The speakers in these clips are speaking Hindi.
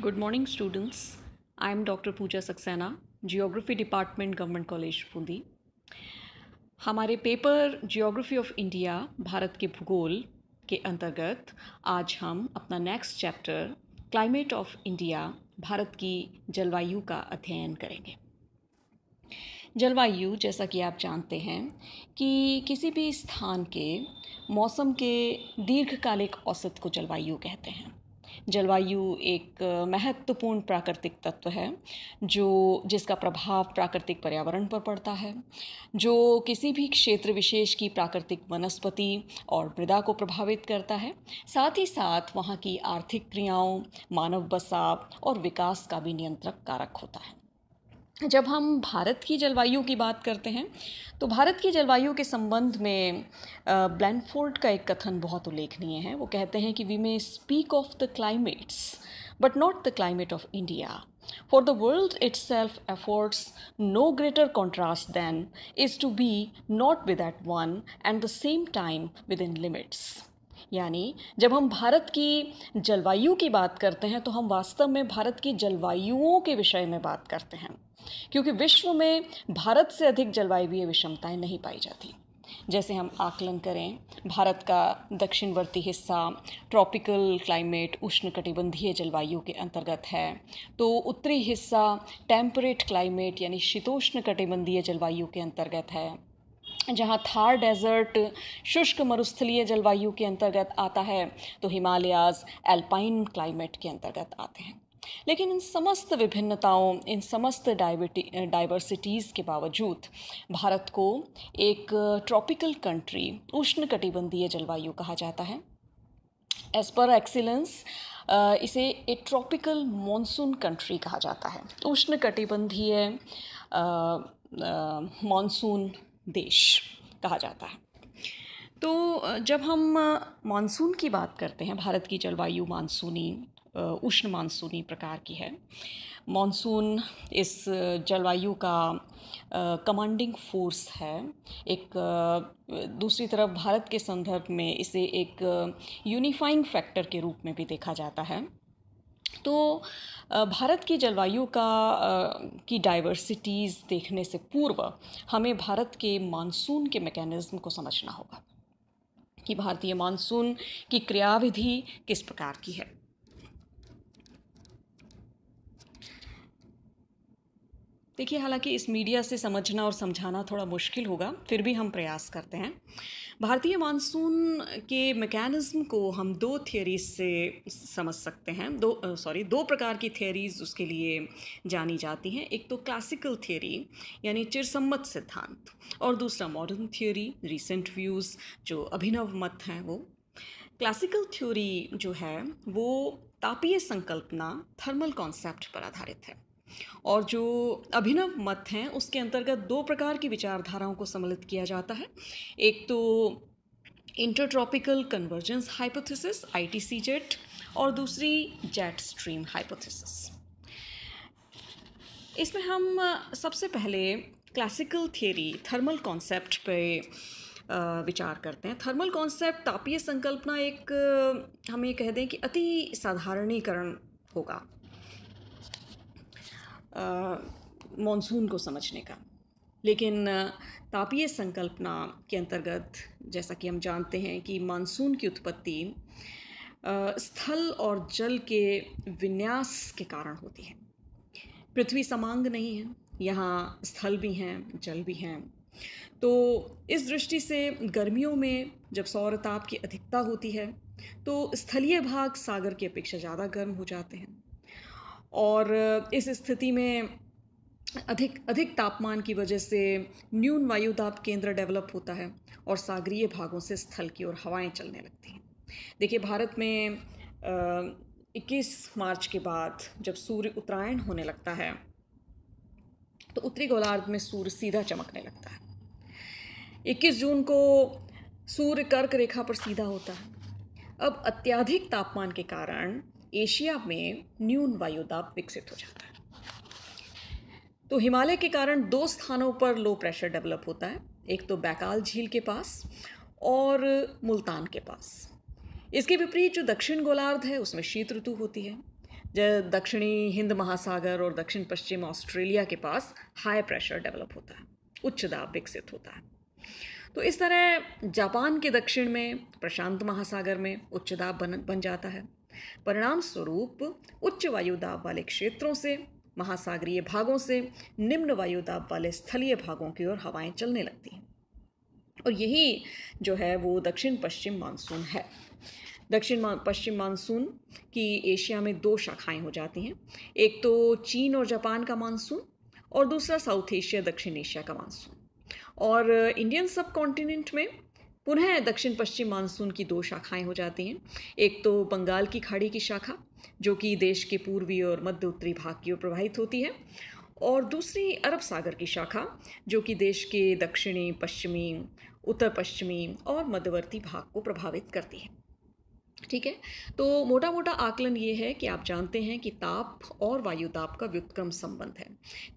good morning students I am doctor Pooja Saxena geography department government college Bundi हमारे paper geography of India Bharat के भूगोल के अंतर्गत आज हम अपना next chapter climate of India Bharat की जलवायु का अध्ययन करेंगे जलवायु जैसा कि आप जानते हैं कि किसी भी स्थान के मौसम के दीर्घकालिक औसत को जलवायु कहते हैं जलवायु एक महत्वपूर्ण प्राकृतिक तत्व है जो जिसका प्रभाव प्राकृतिक पर्यावरण पर पड़ता है जो किसी भी क्षेत्र विशेष की प्राकृतिक वनस्पति और मृदा को प्रभावित करता है साथ ही साथ वहाँ की आर्थिक क्रियाओं मानव बसाव और विकास का भी नियंत्रक कारक होता है जब हम भारत की जलवायु की बात करते हैं तो भारत की जलवायु के संबंध में ब्लैनफोर्ड का एक कथन बहुत उल्लेखनीय है वो कहते हैं कि we may speak of the climates but not the climate of India for the world itself affords no greater contrast than is to be noted with at one at the same time within limits यानी जब हम भारत की जलवायु की बात करते हैं तो हम वास्तव में भारत की जलवायुओं के विषय में बात करते हैं क्योंकि विश्व में भारत से अधिक जलवायु विषमताएं नहीं पाई जाती जैसे हम आकलन करें भारत का दक्षिणवर्ती हिस्सा ट्रॉपिकल क्लाइमेट उष्णकटिबंधीय जलवायु के अंतर्गत है तो उत्तरी हिस्सा टेम्परेट क्लाइमेट यानी शीतोष्ण कटिबंधीय जलवायु के अंतर्गत है जहाँ थार डेजर्ट शुष्क मरुस्थलीय जलवायु के अंतर्गत आता है तो हिमालयाज एल्पाइन क्लाइमेट के अंतर्गत आते हैं लेकिन इन समस्त विभिन्नताओं इन समस्त डाइवर्सिटीज़ के बावजूद भारत को एक ट्रॉपिकल कंट्री उष्ण कटिबंधीय जलवायु कहा जाता है एज पर एक्सीलेंस इसे ए ट्रॉपिकल मॉनसून कंट्री कहा जाता है उष्ण कटिबंधीय मॉनसून देश कहा जाता है तो जब हम मानसून की बात करते हैं भारत की जलवायु मानसूनी उष्ण मानसूनी प्रकार की है मानसून इस जलवायु का कमांडिंग फोर्स है एक दूसरी तरफ भारत के संदर्भ में इसे एक यूनिफाइंग फैक्टर के रूप में भी देखा जाता है तो भारत की जलवायु का की डाइवर्सिटीज़ देखने से पूर्व हमें भारत के मानसून के मैकेनिज़्म को समझना होगा कि भारतीय मानसून की क्रियाविधि किस प्रकार की है देखिए हालांकि इस मीडिया से समझना और समझाना थोड़ा मुश्किल होगा फिर भी हम प्रयास करते हैं भारतीय मानसून के मैकेनिज़्म को हम दो थियोरीज से समझ सकते हैं दो सॉरी दो प्रकार की थियोरीज उसके लिए जानी जाती हैं एक तो क्लासिकल थियोरी यानी चिरसम्मत सिद्धांत और दूसरा मॉडर्न थियोरी रिसेंट व्यूज़ जो अभिनव मत हैं वो क्लासिकल थ्योरी जो है वो तापीय संकल्पना थर्मल कॉन्सेप्ट पर आधारित है और जो अभिनव मत हैं उसके अंतर्गत दो प्रकार की विचारधाराओं को सम्मिलित किया जाता है एक तो intertropical convergence hypothesis I jet और दूसरी जेट स्ट्रीम हाइपोथेसिस इसमें हम सबसे पहले क्लासिकल थियरी थर्मल कॉन्सेप्ट पे विचार करते हैं थर्मल कॉन्सेप्ट तापीय संकल्पना एक हम ये कह दें कि अति साधारणीकरण होगा मानसून को समझने का लेकिन तापीय संकल्पना के अंतर्गत जैसा कि हम जानते हैं कि मानसून की उत्पत्ति स्थल और जल के विन्यास के कारण होती है पृथ्वी समांग नहीं है यहाँ स्थल भी हैं जल भी हैं तो इस दृष्टि से गर्मियों में जब सौर ताप की अधिकता होती है तो स्थलीय भाग सागर की अपेक्षा ज़्यादा गर्म हो जाते हैं और इस स्थिति में अधिक अधिक तापमान की वजह से न्यून वायुदाब केंद्र डेवलप होता है और सागरीय भागों से स्थल की ओर हवाएं चलने लगती हैं देखिए भारत में इक्कीस मार्च के बाद जब सूर्य उत्तरायण होने लगता है तो उत्तरी गोलार्ध में सूर्य सीधा चमकने लगता है 21 जून को सूर्य कर्क रेखा पर सीधा होता है अब अत्याधिक तापमान के कारण एशिया में न्यून वायुदाब विकसित हो जाता है तो हिमालय के कारण दो स्थानों पर लो प्रेशर डेवलप होता है एक तो बैकाल झील के पास और मुल्तान के पास इसके विपरीत जो दक्षिण गोलार्ध है उसमें शीत ऋतु होती है जो दक्षिणी हिंद महासागर और दक्षिण पश्चिम ऑस्ट्रेलिया के पास हाई प्रेशर डेवलप होता है उच्च दाब विकसित होता है तो इस तरह जापान के दक्षिण में प्रशांत महासागर में उच्च दाब बन बन जाता है परिणाम स्वरूप उच्च वायु दाब वाले क्षेत्रों से महासागरीय भागों से निम्न वायु दाब वाले स्थलीय भागों की ओर हवाएं चलने लगती हैं और यही जो है वो दक्षिण पश्चिम मानसून है दक्षिण पश्चिम मानसून की एशिया में दो शाखाएं हो जाती हैं एक तो चीन और जापान का मानसून और दूसरा साउथ एशिया दक्षिण एशिया का मानसून और इंडियन सब कॉन्टिनेंट में पुनः दक्षिण पश्चिम मानसून की दो शाखाएं हो जाती हैं एक तो बंगाल की खाड़ी की शाखा जो कि देश के पूर्वी और मध्य उत्तरी भाग की ओर प्रवाहित होती है और दूसरी अरब सागर की शाखा जो कि देश के दक्षिणी पश्चिमी उत्तर पश्चिमी और मध्यवर्ती भाग को प्रभावित करती है ठीक है तो मोटा मोटा आकलन ये है कि आप जानते हैं कि ताप और वायुताप का व्युत्क्रम संबंध है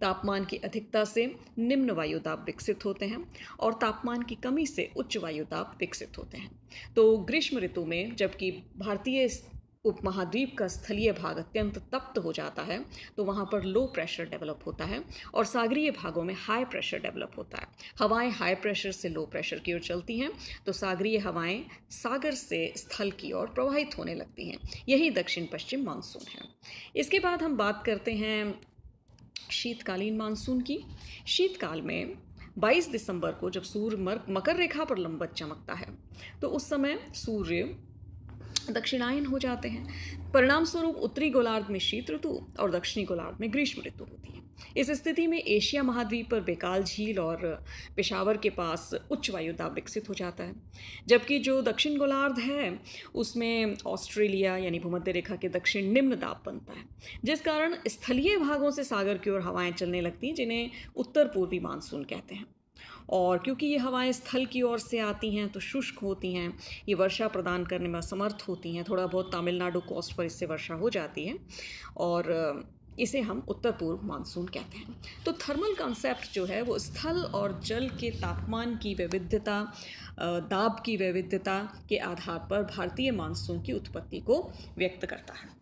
तापमान की अधिकता से निम्न वायुताप विकसित होते हैं और तापमान की कमी से उच्च वायुताप विकसित होते हैं तो ग्रीष्म ऋतु में जबकि भारतीय उपमहाद्वीप का स्थलीय भाग अत्यंत तप्त हो जाता है तो वहाँ पर लो प्रेशर डेवलप होता है और सागरीय भागों में हाई प्रेशर डेवलप होता है हवाएं हाई प्रेशर से लो प्रेशर की ओर चलती हैं तो सागरीय हवाएं सागर से स्थल की ओर प्रवाहित होने लगती हैं यही दक्षिण पश्चिम मानसून है इसके बाद हम बात करते हैं शीतकालीन मानसून की शीतकाल में 22 दिसंबर को जब सूर्य मकर रेखा पर लंबत चमकता है तो उस समय सूर्य दक्षिणायन हो जाते हैं परिणाम स्वरूप उत्तरी गोलार्ध में शीत ऋतु और दक्षिणी गोलार्ध में ग्रीष्म ऋतु होती है इस स्थिति में एशिया महाद्वीप पर बेकाल झील और पेशावर के पास उच्च वायु दाब विकसित हो जाता है जबकि जो दक्षिण गोलार्ध है उसमें ऑस्ट्रेलिया यानी भूमध्य रेखा के दक्षिण निम्न दाब बनता है जिस कारण स्थलीय भागों से सागर की ओर हवाएं चलने लगती हैं जिन्हें उत्तर पूर्वी मानसून कहते हैं और क्योंकि ये हवाएं स्थल की ओर से आती हैं तो शुष्क होती हैं ये वर्षा प्रदान करने में असमर्थ होती हैं थोड़ा बहुत तमिलनाडु कोस्ट पर इससे वर्षा हो जाती है और इसे हम उत्तर पूर्व मानसून कहते हैं तो थर्मल कॉन्सेप्ट जो है वो स्थल और जल के तापमान की वैविध्यता दाब की वैविध्यता के आधार पर भारतीय मानसून की उत्पत्ति को व्यक्त करता है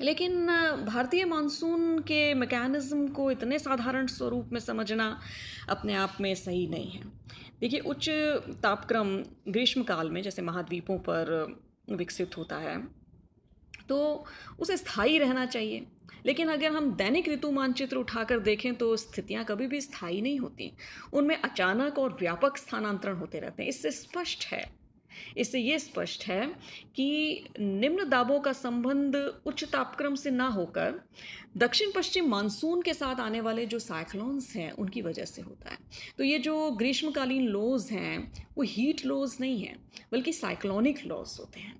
लेकिन भारतीय मानसून के मैकेनिज़्म को इतने साधारण स्वरूप में समझना अपने आप में सही नहीं है देखिए उच्च तापक्रम ग्रीष्मकाल में जैसे महाद्वीपों पर विकसित होता है तो उसे स्थायी रहना चाहिए लेकिन अगर हम दैनिक ऋतु मानचित्र उठाकर देखें तो स्थितियां कभी भी स्थायी नहीं होती उनमें अचानक और व्यापक स्थानांतरण होते रहते हैं इससे स्पष्ट है इससे ये स्पष्ट है कि निम्न दाबों का संबंध उच्च तापक्रम से ना होकर दक्षिण पश्चिम मानसून के साथ आने वाले जो साइक्लोन्स हैं उनकी वजह से होता है तो ये जो ग्रीष्मकालीन लॉज हैं वो हीट लोज नहीं हैं बल्कि साइक्लोनिक लॉज होते हैं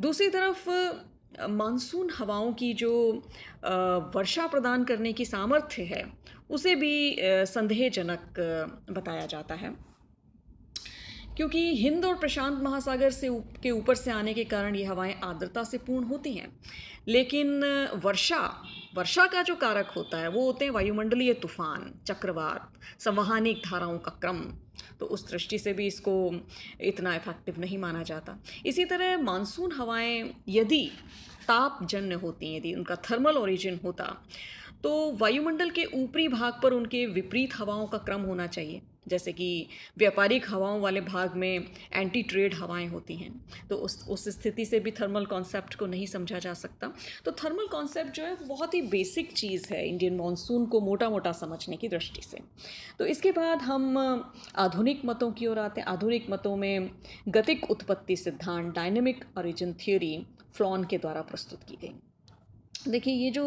दूसरी तरफ मानसून हवाओं की जो वर्षा प्रदान करने की सामर्थ्य है उसे भी संदेहजनक बताया जाता है क्योंकि हिंद और प्रशांत महासागर से उप, के ऊपर से आने के कारण ये हवाएं आर्द्रता से पूर्ण होती हैं लेकिन वर्षा वर्षा का जो कारक होता है वो होते हैं वायुमंडलीय तूफान चक्रवात संवहानिक धाराओं का क्रम तो उस दृष्टि से भी इसको इतना इफेक्टिव नहीं माना जाता इसी तरह मानसून हवाएं यदि तापजन्य होती यदि उनका थर्मल ओरिजिन होता तो वायुमंडल के ऊपरी भाग पर उनके विपरीत हवाओं का क्रम होना चाहिए जैसे कि व्यापारिक हवाओं वाले भाग में एंटी ट्रेड हवाएं होती हैं तो उस उस स्थिति से भी थर्मल कॉन्सेप्ट को नहीं समझा जा सकता तो थर्मल कॉन्सेप्ट जो है बहुत ही बेसिक चीज़ है इंडियन मानसून को मोटा मोटा समझने की दृष्टि से तो इसके बाद हम आधुनिक मतों की ओर आते हैं आधुनिक मतों में गतिक उत्पत्ति सिद्धांत डायनेमिक ऑरिजिन थियोरी फ्लॉन के द्वारा प्रस्तुत की गई देखिए ये जो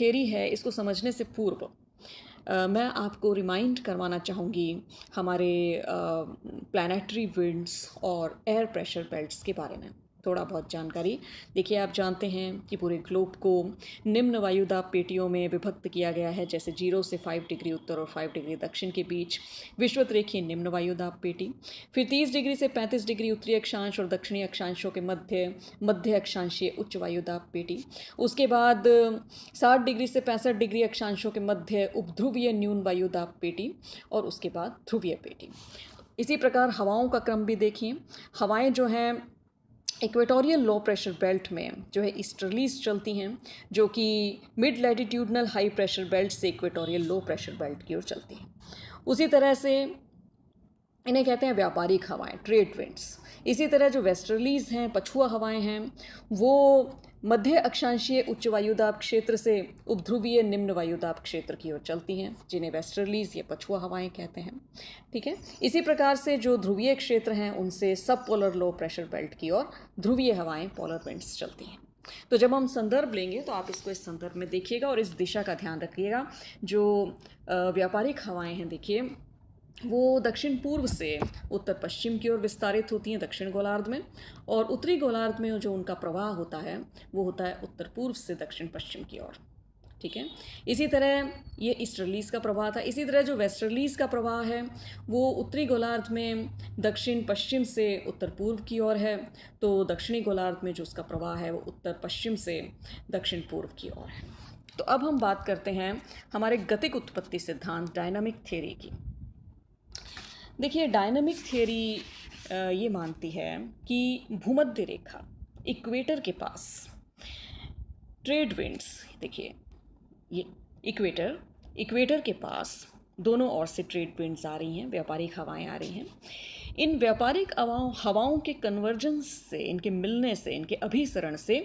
थियोरी है इसको समझने से पूर्व मैं आपको रिमाइंड करवाना चाहूँगी हमारे प्लानटरी विंड्स और एयर प्रेशर बेल्ट्स के बारे में थोड़ा बहुत जानकारी देखिए आप जानते हैं कि पूरे ग्लोब को निम्न वायुदाब पेटियों में विभक्त किया गया है जैसे जीरो से फाइव डिग्री उत्तर और फाइव डिग्री दक्षिण के बीच विश्वत रेखी निम्न वायुदाब पेटी फिर तीस डिग्री से पैंतीस डिग्री उत्तरी अक्षांश और दक्षिणी अक्षांशों के मध्य मध्य अक्षांशीय उच्च वायुदाब पेटी उसके बाद साठ डिग्री से पैंसठ डिग्री अक्षांशों के मध्य उपध्रुवीय न्यून वायुदाब पेटी और उसके बाद ध्रुवीय पेटी इसी प्रकार हवाओं का क्रम भी देखिए हवाएं जो हैं इक्वेटोरियल लो प्रेशर बेल्ट में जो है ईस्टर्लीज चलती हैं जो कि mid latitudinal high pressure belt से इक्वेटोरियल लो प्रेशर बेल्ट की ओर चलती हैं उसी तरह से इन्हें कहते हैं व्यापारिक हवाएं ट्रेड विंड्स इसी तरह जो वेस्टर्लीज़ हैं पछुआ हवाएं हैं वो मध्य अक्षांशीय उच्च वायुदाब क्षेत्र से उपध्रुवीय निम्न वायुदाब क्षेत्र की ओर चलती हैं जिन्हें वेस्टर्लीज या पछुआ हवाएं कहते हैं ठीक है इसी प्रकार से जो ध्रुवीय क्षेत्र हैं उनसे सब पोलर लो प्रेशर बेल्ट की ओर ध्रुवीय हवाएं पोलर विंड्स चलती हैं तो जब हम संदर्भ लेंगे तो आप इसको इस संदर्भ में देखिएगा और इस दिशा का ध्यान रखिएगा जो व्यापारिक हवाएं हैं देखिए वो दक्षिण पूर्व से उत्तर पश्चिम की ओर विस्तारित होती हैं दक्षिण गोलार्ध में और उत्तरी गोलार्ध में जो उनका प्रवाह होता है वो होता है उत्तर पूर्व से दक्षिण पश्चिम की ओर ठीक है इसी तरह ये ईस्टर्लीज का प्रवाह था इसी तरह जो वेस्टर्लीज का प्रवाह है वो उत्तरी गोलार्ध में दक्षिण पश्चिम से उत्तर पूर्व की ओर है तो दक्षिणी गोलार्ध में जो उसका प्रवाह है वो उत्तर पश्चिम से दक्षिण पूर्व की ओर है तो अब हम बात करते हैं हमारे गतिक उत्पत्ति सिद्धांत डायनामिक थ्योरी की देखिए डायनामिक थियोरी ये मानती है कि भूमध्य रेखा इक्वेटर के पास ट्रेड विंड्स देखिए ये इक्वेटर इक्वेटर के पास दोनों ओर से ट्रेड विंड्स आ रही हैं व्यापारिक हवाएं आ रही हैं इन व्यापारिक हवाओं हवाओं के कन्वर्जेंस से इनके मिलने से इनके अभिसरण से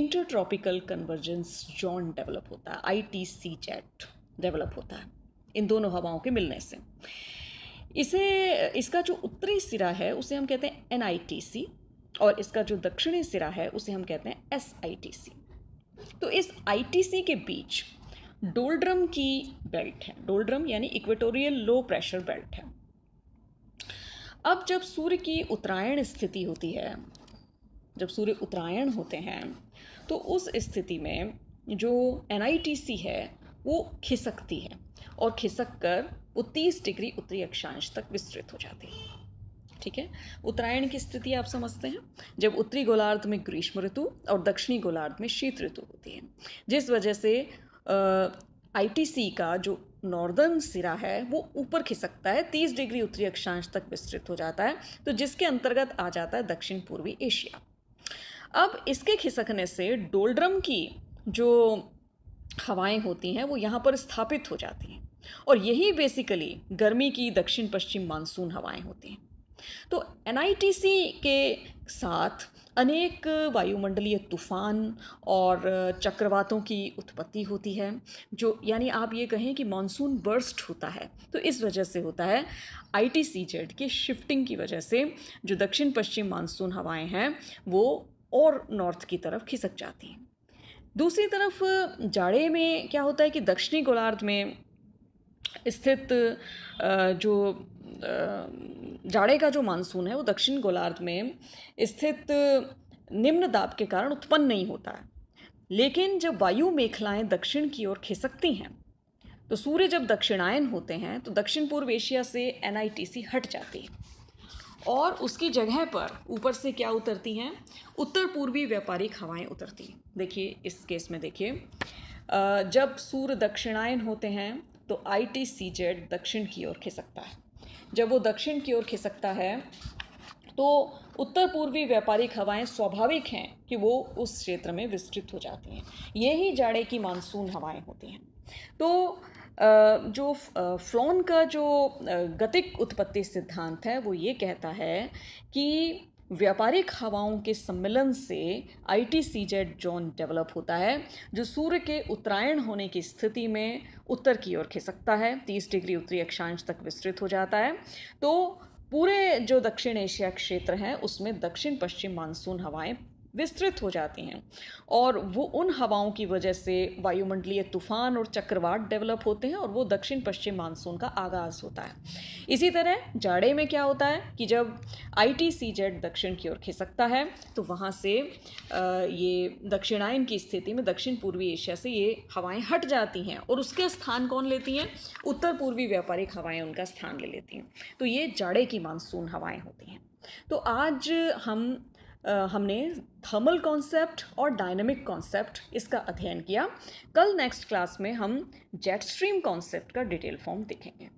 इंटरट्रॉपिकल कन्वर्जेंस जोन डेवलप होता है आई टी सी डेवलप होता है इन दोनों हवाओं के मिलने से इसे इसका जो उत्तरी सिरा है उसे हम कहते हैं एन और इसका जो दक्षिणी सिरा है उसे हम कहते हैं एस तो इस आई के बीच डोल्ड्रम की बेल्ट है डोल्ड्रम यानी इक्वेटोरियल लो प्रेशर बेल्ट है अब जब सूर्य की उत्तरायण स्थिति होती है जब सूर्य उत्तरायण होते हैं तो उस स्थिति में जो एन है वो खिसकती है और खिसक कर वो तीस डिग्री उत्तरी अक्षांश तक विस्तृत हो जाती है ठीक है उत्तरायण की स्थिति आप समझते हैं जब उत्तरी गोलार्ध में ग्रीष्म ऋतु और दक्षिणी गोलार्ध में शीत ऋतु होती है जिस वजह से आईटीसी का जो नॉर्दर्न सिरा है वो ऊपर खिसकता है तीस डिग्री उत्तरी अक्षांश तक विस्तृत हो जाता है तो जिसके अंतर्गत आ जाता है दक्षिण पूर्वी एशिया अब इसके खिसकने से डोल्ड्रम की जो हवाएं होती हैं वो यहाँ पर स्थापित हो जाती हैं और यही बेसिकली गर्मी की दक्षिण पश्चिम मानसून हवाएं होती हैं तो एन के साथ अनेक वायुमंडलीय तूफान और चक्रवातों की उत्पत्ति होती है जो यानी आप ये कहें कि मानसून बर्स्ट होता है तो इस वजह से होता है आई टी सी जेड की शिफ्टिंग की वजह से जो दक्षिण पश्चिम मानसून हवाएं हैं वो और नॉर्थ की तरफ खिसक जाती हैं दूसरी तरफ जाड़े में क्या होता है कि दक्षिणी गोलार्ध में स्थित जो जाड़े का जो मानसून है वो दक्षिण गोलार्ध में स्थित निम्न दाब के कारण उत्पन्न नहीं होता है लेकिन जब वायु मेखलाएं दक्षिण की ओर खिसकती हैं तो सूर्य जब दक्षिणायन होते हैं तो दक्षिण पूर्व एशिया से एन हट जाती है और उसकी जगह पर ऊपर से क्या उतरती हैं उत्तर पूर्वी व्यापारिक हवाएं उतरती हैं देखिए इस केस में देखिए जब सूर्य दक्षिणायन होते हैं तो आई टी सी जेड दक्षिण की ओर खिसकता है जब वो दक्षिण की ओर खिसकता है तो उत्तर पूर्वी व्यापारिक हवाएं स्वाभाविक हैं कि वो उस क्षेत्र में विस्तृत हो जाती हैं यही जाड़े की मानसून हवाएं होती हैं तो जो फ्लोन का जो गतिक उत्पत्ति सिद्धांत है वो ये कहता है कि व्यापारिक हवाओं के सम्मिलन से I T C Z zone develop होता है जो सूर्य के उत्तरायण होने की स्थिति में उत्तर की ओर खिसकता है तीस डिग्री उत्तरी अक्षांश तक विस्तृत हो जाता है तो पूरे जो दक्षिण एशिया क्षेत्र हैं उसमें दक्षिण पश्चिम मानसून हवाएं विस्तृत हो जाती हैं और वो उन हवाओं की वजह से वायुमंडलीय तूफान और चक्रवात डेवलप होते हैं और वो दक्षिण पश्चिम मानसून का आगाज़ होता है इसी तरह जाड़े में क्या होता है कि जब आई टी सी जेड दक्षिण की ओर खिसकता है तो वहाँ से ये दक्षिणायन की स्थिति में दक्षिण पूर्वी एशिया से ये हवाएँ हट जाती हैं और उसके स्थान कौन लेती हैं उत्तर पूर्वी व्यापारिक हवाएँ उनका स्थान ले लेती हैं तो ये जाड़े की मानसून हवाएँ होती हैं तो आज हम हमने थर्मल कॉन्सेप्ट और डायनेमिक कॉन्सेप्ट इसका अध्ययन किया कल नेक्स्ट क्लास में हम जेट स्ट्रीम कॉन्सेप्ट का डिटेल फॉर्म देखेंगे